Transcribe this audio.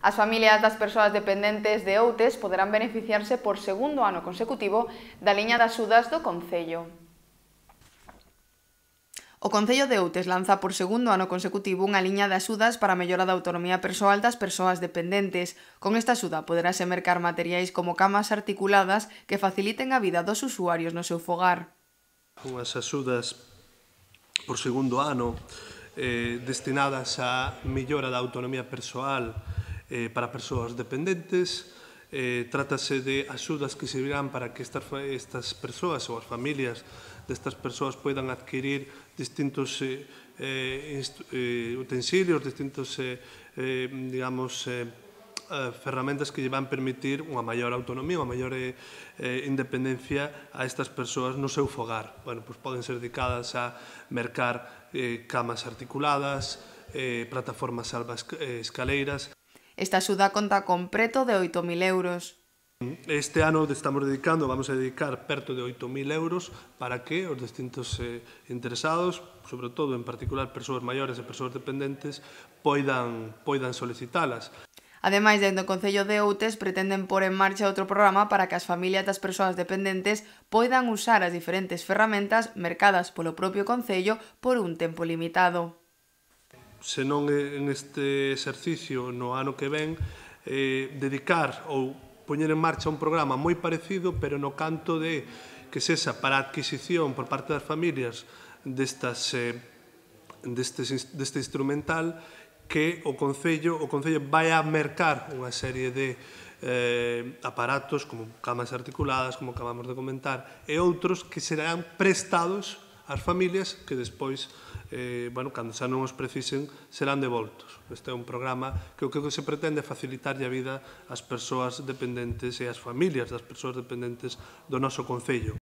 As familias das persoas dependentes de Outes poderán beneficiarse por segundo ano consecutivo da liña das sudas do Concello. O Concello de Outes lanza por segundo ano consecutivo unha liña de axudas para a mellora da autonomía persoal das persoas dependentes. Con esta axuda poderase mercar materiais como camas articuladas que faciliten a vida dos usuarios no seu fogar. Unhas axudas por segundo ano eh, destinadas á mellora da autonomía persoal eh, para persoas dependentes, eh, trátase de axudas que servirán para que estas, estas persoas ou as familias destas persoas poidan adquirir distintos eh, eh, eh utensilios, distintos, eh, eh, digamos, eh, eh, ferramentas que lle van permitir unha maior autonomía, unha maior eh, eh independencia a estas persoas no seu fogar. Bueno, pois poden ser dedicadas a mercar eh, camas articuladas, eh, plataformas salvas eh, escaleiras, Esta axuda conta con preto de 8.000 euros. Este ano estamos dedicando, vamos a dedicar perto de 8.000 euros para que os distintos eh, interesados, sobre todo en particular persoas maiores e persoas dependentes, poidan, poidan solicitalas. Ademais, dentro do Concello de Outes pretenden pôr en marcha outro programa para que as familias das persoas dependentes poidan usar as diferentes ferramentas mercadas polo propio Concello por un tempo limitado senón en este exercicio no ano que ven, eh, dedicar ou poñer en marcha un programa moi parecido, pero no canto de que sexa para adquisición por parte das familias destas, eh, deste, deste instrumental que o Concello, o Concello vai a mercar unha serie de eh, aparatos como camas articuladas, como acabamos de comentar, e outros que serán prestados as familias que despois, eh, bueno, cando xa non os precisen, serán devoltos. Este é un programa que o que se pretende é facilitarlle a vida ás persoas dependentes e ás familias das persoas dependentes do noso Concello.